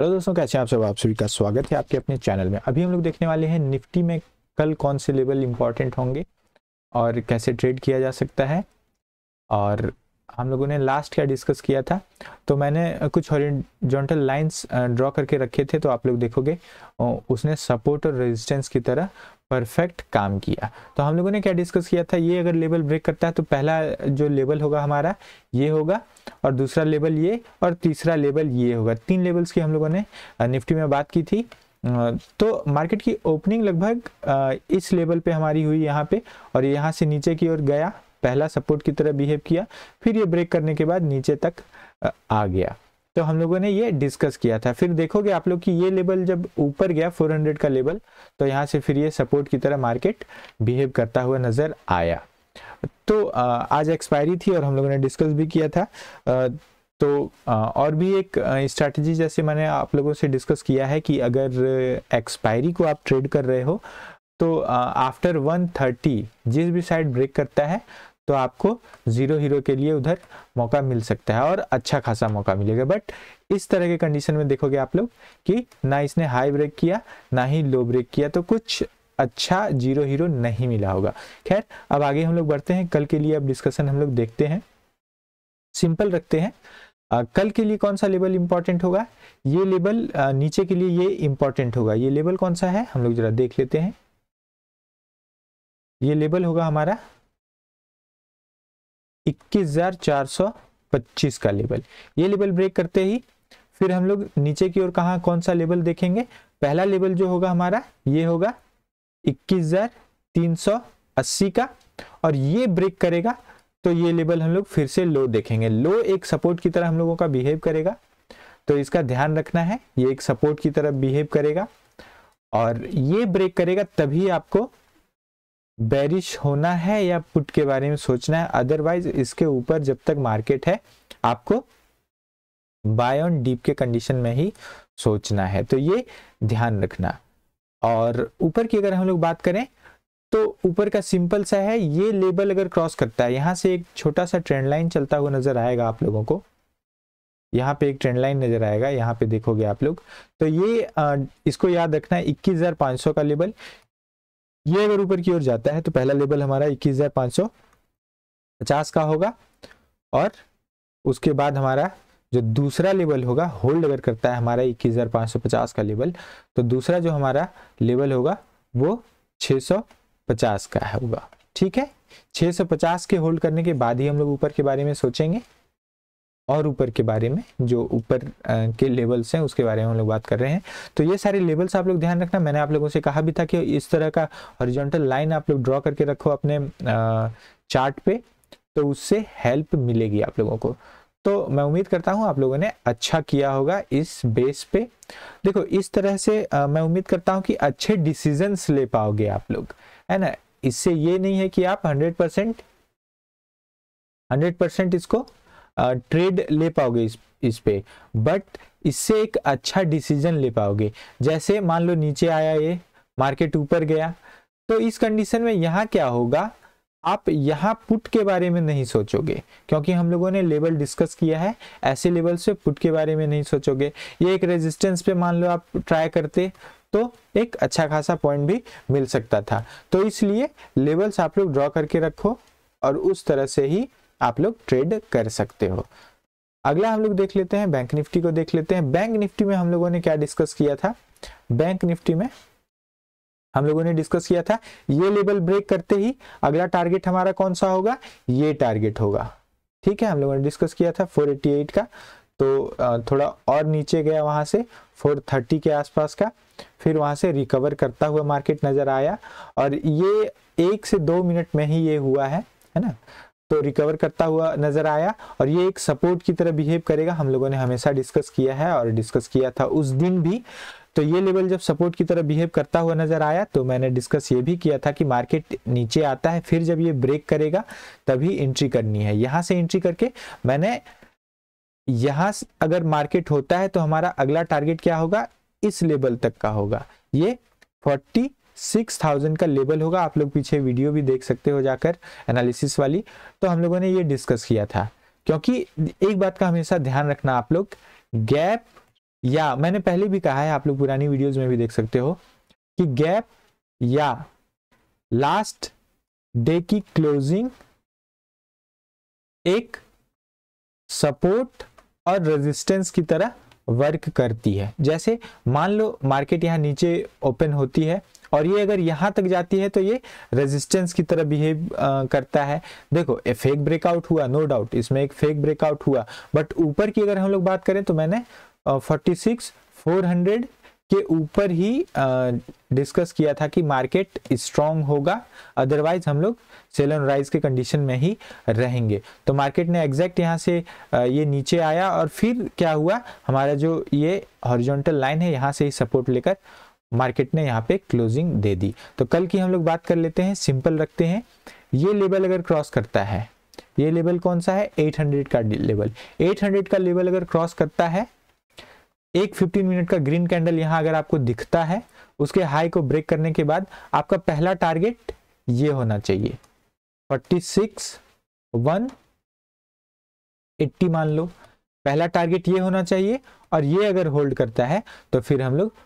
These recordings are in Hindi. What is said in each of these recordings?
हेलो दोस्तों कैसे हैं आप सब आप सभी का स्वागत है आपके अपने चैनल में अभी हम लोग देखने वाले हैं निफ्टी में कल कौन से लेवल इम्पॉर्टेंट होंगे और कैसे ट्रेड किया जा सकता है और हम लोगों ने लास्ट क्या डिस्कस किया था तो मैंने कुछ हॉरिजॉन्टल लाइंस ड्रॉ करके रखे थे तो आप लोग देखोगे उसने सपोर्ट और रेजिस्टेंस की तरह परफेक्ट काम किया तो हम लोगों ने क्या डिस्कस किया था ये अगर लेवल ब्रेक करता है तो पहला जो लेवल होगा हमारा ये होगा और दूसरा लेवल ये और तीसरा लेवल ये होगा तीन लेवल्स की हम लोगों ने निफ्टी में बात की थी तो मार्केट की ओपनिंग लगभग इस लेवल पे हमारी हुई यहाँ पे और यहाँ से नीचे की ओर गया पहला सपोर्ट की तरह बिहेव किया फिर ये ब्रेक करने के बाद नीचे तक आ गया तो हम लोगों ने ये डिस्कस किया था फिर देखोगे आप लोग की ये लेवल जब ऊपर गया 400 का लेवल तो यहाँ से फिर ये सपोर्ट की तरह मार्केट बिहेव करता हुआ नजर आया तो आज एक्सपायरी थी और हम लोगों ने डिस्कस भी किया था तो और भी एक स्ट्रैटेजी जैसे मैंने आप लोगों से डिस्कस किया है कि अगर एक्सपायरी को आप ट्रेड कर रहे हो तो आफ्टर 130 जिस भी साइड ब्रेक करता है तो आपको जीरो हीरो के लिए उधर मौका मिल सकता है और अच्छा खासा मौका मिलेगा बट इस तरह के कंडीशन में देखोगे आप लोग कि ना इसने हाई ब्रेक किया ना ही लो ब्रेक किया तो कुछ अच्छा जीरो हीरो नहीं मिला होगा खैर अब आगे हम लोग बढ़ते हैं कल के लिए अब डिस्कशन हम लोग देखते हैं सिंपल रखते हैं आ, कल के लिए कौन सा लेवल इंपॉर्टेंट होगा ये लेवल नीचे के लिए ये इंपॉर्टेंट होगा ये लेवल कौन सा है हम लोग जरा देख लेते हैं ये लेवल होगा हमारा इक्कीस का लेवल ये लेवल ब्रेक करते ही फिर हम लोग नीचे की ओर कहा कौन सा लेवल देखेंगे पहला लेवल जो होगा हमारा ये होगा 21,380 का और ये ब्रेक करेगा तो ये लेवल हम लोग फिर से लो देखेंगे लो एक सपोर्ट की तरह हम लोगों का बिहेव करेगा तो इसका ध्यान रखना है ये एक सपोर्ट की तरह बिहेव करेगा और ये ब्रेक करेगा तभी आपको बैरिश होना है या पुट के बारे में सोचना है अदरवाइज इसके ऊपर जब तक मार्केट है आपको बाय ऑन डीप के कंडीशन में ही सोचना है तो ये ध्यान रखना और ऊपर की अगर हम लोग बात करें तो ऊपर का सिंपल सा है ये लेबल अगर क्रॉस करता है यहां से एक छोटा सा ट्रेंड लाइन चलता हुआ नजर आएगा आप लोगों को यहाँ पे एक ट्रेंड लाइन नजर आएगा यहाँ पे देखोगे आप लोग तो ये इसको याद रखना है इक्कीस का लेवल ये अगर ऊपर की ओर जाता है तो पहला लेवल हमारा इक्कीस पचास का होगा और उसके बाद हमारा जो दूसरा लेवल होगा होल्ड अगर करता है हमारा 21,550 का लेवल तो दूसरा जो हमारा लेवल होगा वो 650 का होगा ठीक है 650 के होल्ड करने के बाद ही हम लोग ऊपर के बारे में सोचेंगे और ऊपर के बारे में जो ऊपर के लेवल्स हैं उसके बारे में हम लोग बात कर रहे हैं तो ये सारे लेवल्स आप लोग ध्यान रखना मैंने आप लोगों से कहा भी था कि इस तरह का हॉरिजॉन्टल लाइन आप लोग ड्रॉ करके रखो अपने चार्ट पे तो उससे हेल्प मिलेगी आप लोगों को तो मैं उम्मीद करता हूं आप लोगों ने अच्छा किया होगा इस बेस पे देखो इस तरह से आ, मैं उम्मीद करता हूं कि अच्छे डिसीजंस ले पाओगे आप लोग है ना इससे ये नहीं है कि आप 100 परसेंट हंड्रेड परसेंट इसको ट्रेड ले पाओगे इस इस पे बट इससे एक अच्छा डिसीजन ले पाओगे जैसे मान लो नीचे आया ये मार्केट ऊपर गया तो इस कंडीशन में यहाँ क्या होगा आप यहाँ पुट के बारे में नहीं सोचोगे क्योंकि हम लोगों ने लेवल डिस्कस किया है ऐसे लेवल से पुट के बारे में नहीं सोचोगे ये एक रेजिस्टेंस पे मान लो आप ट्राई करते तो एक अच्छा खासा पॉइंट भी मिल सकता था तो इसलिए लेवल्स आप लोग ड्रॉ करके रखो और उस तरह से ही आप लोग ट्रेड कर सकते हो अगला हम लोग देख लेते हैं बैंक निफ्टी को देख लेते हैं बैंक निफ्टी में हम लोगों ने क्या डिस्कस किया था बैंक निफ्टी में हम लोगों ने डिस्कस किया था ये लेवल ब्रेक करते ही अगला टारगेट हमारा कौन सा होगा ये टारगेट होगा ठीक है हम लोगों ने डिस्कस किया था 488 का तो थोड़ा और नीचे गया वहां से 430 के आसपास का फिर वहां से रिकवर करता हुआ मार्केट नजर आया और ये एक से दो मिनट में ही ये हुआ है है ना तो रिकवर करता हुआ नजर आया और ये एक सपोर्ट की तरह बिहेव करेगा हम लोगों ने हमेशा डिस्कस किया है और डिस्कस किया था उस दिन भी तो ये लेवल जब सपोर्ट की तरह बिहेव करता हुआ नजर आया तो मैंने डिस्कस ये भी किया था कि मार्केट नीचे आता है फिर जब ये ब्रेक करेगा तभी एंट्री करनी है यहां से एंट्री करके मैंने यहां अगर मार्केट होता है तो हमारा अगला टारगेट क्या होगा इस लेवल तक का होगा ये फोर्टी सिक्स थाउजेंड का लेवल होगा आप लोग पीछे वीडियो भी देख सकते हो जाकर एनालिसिस वाली तो हम लोगों ने ये डिस्कस किया था क्योंकि एक बात का हमेशा ध्यान रखना आप लोग गैप या मैंने पहले भी कहा है आप लोग पुरानी वीडियोस में भी देख सकते हो कि गैप या लास्ट डे की क्लोजिंग एक सपोर्ट और रेजिस्टेंस की तरह वर्क करती है जैसे मान लो मार्केट यहाँ नीचे ओपन होती है और ये अगर यहां तक जाती है तो ये रेजिस्टेंस की तरह बिहेव करता है देखो ए फेक ब्रेकआउट हुआ नो डाउट इसमें एक फेक ब्रेकआउट हुआ बट ऊपर की अगर हम लोग बात करें तो मैंने फोर्टी सिक्स फोर हंड्रेड के ऊपर ही डिस्कस किया था कि मार्केट स्ट्रांग होगा अदरवाइज हम लोग सेल एंड राइज के कंडीशन में ही रहेंगे तो मार्केट ने एग्जैक्ट यहाँ से ये नीचे आया और फिर क्या हुआ हमारा जो ये हॉरिजॉन्टल लाइन है यहाँ से ही सपोर्ट लेकर मार्केट ने यहाँ पे क्लोजिंग दे दी तो कल की हम लोग बात कर लेते हैं सिंपल रखते हैं ये लेवल अगर क्रॉस करता है ये लेवल कौन सा है 800 का लेवल 800 का लेवल अगर क्रॉस करता है एक 15 मिनट का ग्रीन कैंडल यहाँ अगर आपको दिखता है उसके हाई को ब्रेक करने के बाद आपका पहला टारगेट ये होना चाहिए 46 वन एट्टी मान लो पहला टारगेट ये होना चाहिए और ये अगर होल्ड करता है तो फिर हम लोग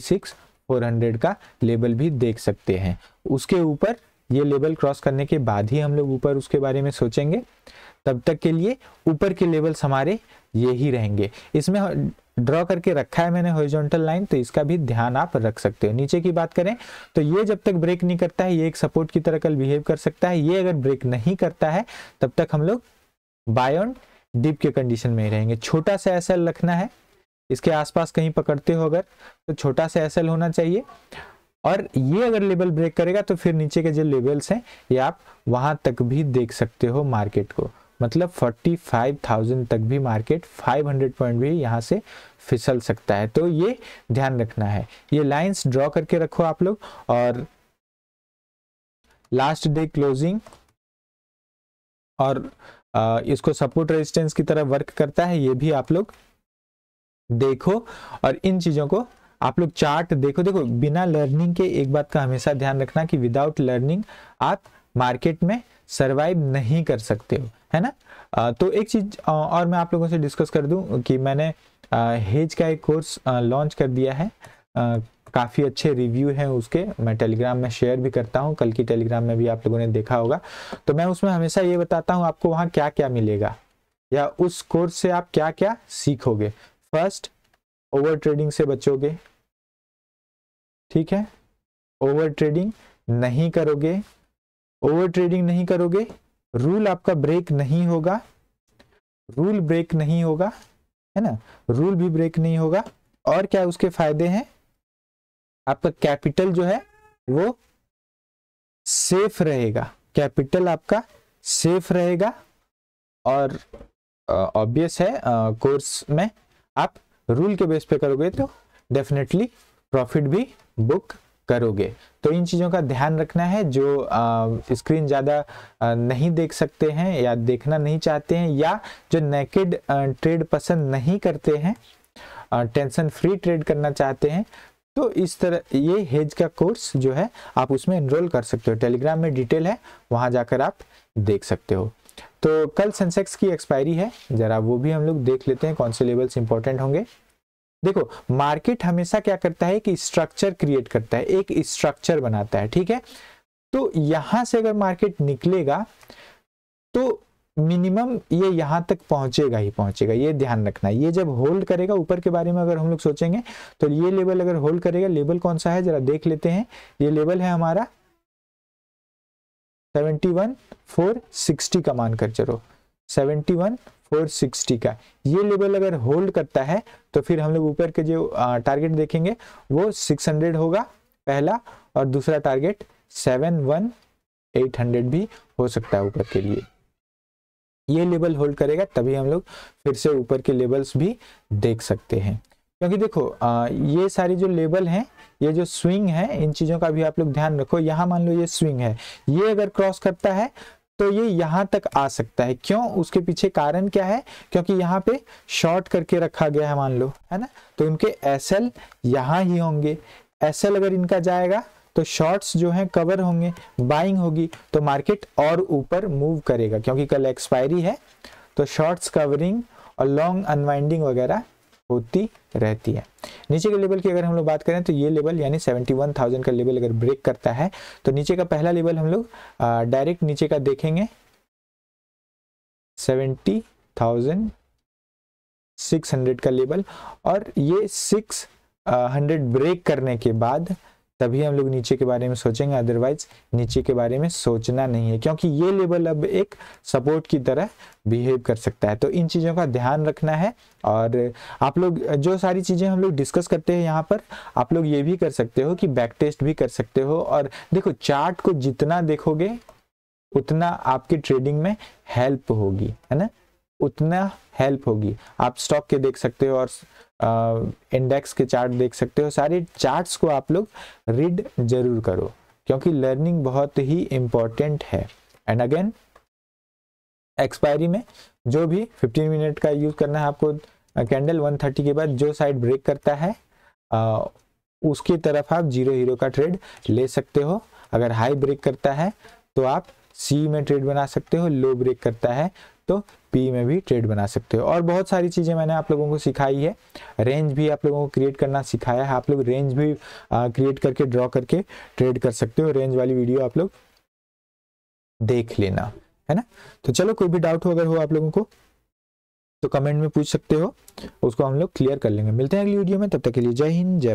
सिक्स 400 का लेबल भी देख सकते हैं उसके ऊपर ये लेबल क्रॉस करने के बाद ही हम लोग ऊपर उसके बारे में सोचेंगे तब तक के लिए ऊपर के लेवल्स हमारे ये ही रहेंगे इसमें ड्रॉ करके रखा है मैंने हॉरिजॉन्टल लाइन तो इसका भी ध्यान आप रख सकते हो नीचे की बात करें तो ये जब तक ब्रेक नहीं करता है ये एक सपोर्ट की तरह कल बिहेव कर सकता है ये अगर ब्रेक नहीं करता है तब तक हम लोग बायोन डिप के कंडीशन में ही रहेंगे छोटा सा ऐसा रखना है इसके आसपास कहीं पकड़ते हो अगर तो छोटा सा एसएल होना चाहिए और ये अगर लेवल ब्रेक करेगा तो फिर नीचे के जो लेवल्स हैं ये आप वहां तक भी देख सकते हो मार्केट को मतलब 45,000 तक भी मार्केट 500 पॉइंट भी यहाँ से फिसल सकता है तो ये ध्यान रखना है ये लाइंस ड्रॉ करके रखो आप लोग और लास्ट डे क्लोजिंग और इसको सपोर्ट रेजिस्टेंस की तरह वर्क करता है ये भी आप लोग देखो और इन चीजों को आप लोग चार्ट देखो देखो बिना लर्निंग के एक बात का हमेशा ध्यान रखना कि विदाउट लर्निंग आप मार्केट में सरवाइव नहीं कर सकते हो है ना तो एक चीज और मैं आप लोगों से डिस्कस कर दूं कि मैंने हेज का एक कोर्स लॉन्च कर दिया है काफ़ी अच्छे रिव्यू हैं उसके मैं टेलीग्राम में शेयर भी करता हूँ कल की टेलीग्राम में भी आप लोगों ने देखा होगा तो मैं उसमें हमेशा ये बताता हूँ आपको वहां क्या क्या मिलेगा या उस कोर्स से आप क्या क्या सीखोगे फर्स्ट ओवर ट्रेडिंग से बचोगे ठीक है ओवर ट्रेडिंग नहीं करोगे ओवर ट्रेडिंग नहीं करोगे रूल आपका ब्रेक नहीं होगा रूल ब्रेक नहीं होगा है ना रूल भी ब्रेक नहीं होगा और क्या उसके फायदे हैं आपका कैपिटल जो है वो सेफ रहेगा कैपिटल आपका सेफ रहेगा और ऑब्वियस है कोर्स में आप रूल के बेस पे करोगे तो डेफिनेटली प्रॉफिट भी बुक करोगे तो इन चीज़ों का ध्यान रखना है जो आ, स्क्रीन ज़्यादा नहीं देख सकते हैं या देखना नहीं चाहते हैं या जो नेकेड ट्रेड पसंद नहीं करते हैं टेंशन फ्री ट्रेड करना चाहते हैं तो इस तरह ये हेज का कोर्स जो है आप उसमें एनरोल कर सकते हो टेलीग्राम में डिटेल है वहां जाकर आप देख सकते हो तो कल सेंसेक्स की एक्सपायरी है जरा वो भी हम लोग देख लेते हैं कौन से लेवल्स इंपॉर्टेंट होंगे देखो मार्केट हमेशा क्या करता है कि स्ट्रक्चर क्रिएट करता है एक स्ट्रक्चर बनाता है ठीक है तो यहां से अगर मार्केट निकलेगा तो मिनिमम ये यहां तक पहुंचेगा ही पहुंचेगा ये ध्यान रखना ये जब होल्ड करेगा ऊपर के बारे में अगर हम लोग सोचेंगे तो ये लेवल अगर होल्ड करेगा लेवल कौन सा है जरा देख लेते हैं ये लेवल है हमारा सेवेंटी वन फोर सिक्सटी का मानकर चलो सेवेंटी वन फोर सिक्सटी का ये लेवल अगर होल्ड करता है तो फिर हम लोग ऊपर के जो टारगेट देखेंगे वो सिक्स हंड्रेड होगा पहला और दूसरा target seven one eight hundred भी हो सकता है ऊपर के लिए ये लेवल होल्ड करेगा तभी हम लोग फिर से ऊपर के लेवल्स भी देख सकते हैं क्योंकि देखो आ, ये सारी जो लेबल हैं ये जो स्विंग है इन चीज़ों का भी आप लोग ध्यान रखो यहाँ मान लो ये स्विंग है ये अगर क्रॉस करता है तो ये यहाँ तक आ सकता है क्यों उसके पीछे कारण क्या है क्योंकि यहाँ पे शॉर्ट करके रखा गया है मान लो है ना तो इनके एस एल यहाँ ही होंगे एस एल अगर इनका जाएगा तो शॉर्ट्स जो हैं कवर होंगे बाइंग होगी तो मार्केट और ऊपर मूव करेगा क्योंकि कल एक्सपायरी है तो शॉर्ट्स कवरिंग और लॉन्ग अनवाइंडिंग वगैरह होती रहती है नीचे के लेवल की अगर हम लोग बात करें तो ये लेवल यानी 71,000 का लेवल अगर ब्रेक करता है तो नीचे का पहला लेवल हम लोग डायरेक्ट नीचे का देखेंगे हंड्रेड का लेवल और ये हंड्रेड ब्रेक करने के बाद तभी हम लोग नीचे के बारे में सोचेंगे अदरवाइज नीचे के बारे में सोचना नहीं है क्योंकि ये लेवल अब एक सपोर्ट की तरह बिहेव कर सकता है तो इन चीज़ों का ध्यान रखना है और आप लोग जो सारी चीज़ें हम लोग डिस्कस करते हैं यहाँ पर आप लोग ये भी कर सकते हो कि बैक टेस्ट भी कर सकते हो और देखो चार्ट को जितना देखोगे उतना आपकी ट्रेडिंग में हेल्प होगी है ना उतना हेल्प होगी आप स्टॉक के देख सकते हो और इंडेक्स के चार्ट देख सकते हो सारे चार्ट्स को आप लोग रीड जरूर करो क्योंकि लर्निंग बहुत ही इम्पोर्टेंट है एंड अगेन एक्सपायरी में जो भी 15 मिनट का यूज़ करना है आपको कैंडल 130 के बाद जो साइड ब्रेक करता है आ, उसकी तरफ आप जीरो हीरो का ट्रेड ले सकते हो अगर हाई ब्रेक करता है तो आप सी में ट्रेड बना सकते हो लो ब्रेक करता है तो पी में भी ट्रेड बना सकते हो और बहुत सारी चीज़ें मैंने आप लोगों को सिखाई है रेंज भी आप लोगों को क्रिएट करना सिखाया है आप लोग रेंज भी क्रिएट करके ड्रॉ करके ट्रेड कर सकते हो रेंज वाली वीडियो आप लोग देख लेना है ना तो चलो कोई भी डाउट हो अगर हो आप लोगों को तो कमेंट में पूछ सकते हो उसको हम लोग क्लियर कर लेंगे मिलते हैं अगली वीडियो में तब तक के लिए जय हिंद जय